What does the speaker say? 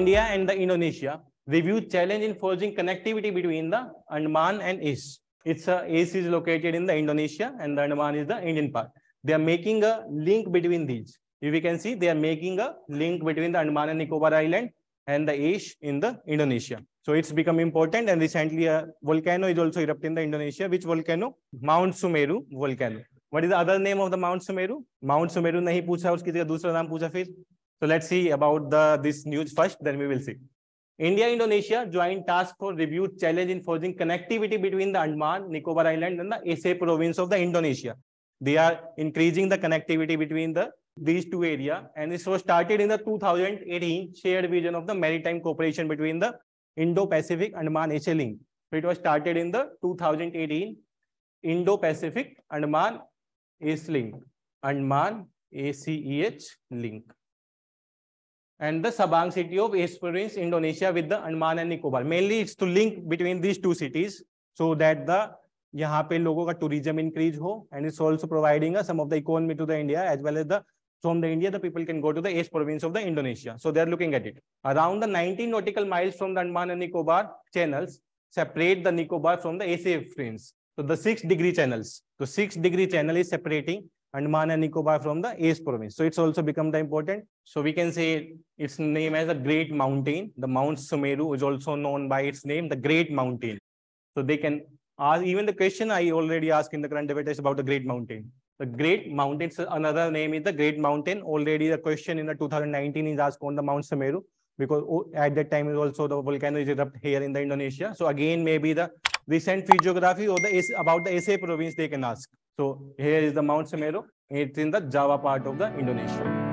India and the Indonesia reviewed challenge in forging connectivity between the Andaman and ACE. It's uh, a ACE is located in the Indonesia and the Andaman is the Indian part. They are making a link between these. If you can see, they are making a link between the Andaman and Nicobar Island and the ash in the Indonesia. So it's become important and recently a uh, volcano is also erupted in the Indonesia. Which volcano? Mount Sumeru volcano. What is the other name of the Mount Sumeru? Mount Sumeru नहीं पूछा उसकी जगह दूसरा naam pucha. Fir. So let's see about the this news first, then we will see. India Indonesia joint task force review challenge in forging connectivity between the Andaman, Nicobar Island, and the Aceh province of the Indonesia. They are increasing the connectivity between the these two areas, and this was started in the 2018 shared vision of the maritime cooperation between the Indo-Pacific Andaman Aceh link. So it was started in the 2018 Indo-Pacific Andaman Aceh link, Andaman ACEH link and the Sabang city of East Province, Indonesia with the Andaman and Nikobar. Mainly it's to link between these two cities so that the यहाँ पे लोगों का tourism increase हो and it's also providing some of the economy to the India as well as the from the India, the people can go to the east province of the Indonesia. So they're looking at it. Around the 19 nautical miles from the Andaman and Nikobar channels separate the Nikobar from the ACF province. So the six degree channels. So six degree channel is separating Andaman and Nicobar from the Ace province. So it's also become the important. So we can say its name as a great mountain. The Mount Sumeru is also known by its name, the great mountain. So they can ask, even the question I already asked in the current debate is about the great mountain. The great mountain, another name is the great mountain. Already the question in the 2019 is asked on the Mount Sumeru because at that time is also the volcano is erupt here in the Indonesia. So again, maybe the recent geography or the about the SA province they can ask. So here is the Mount Semeru. It's in the Java part of the Indonesia.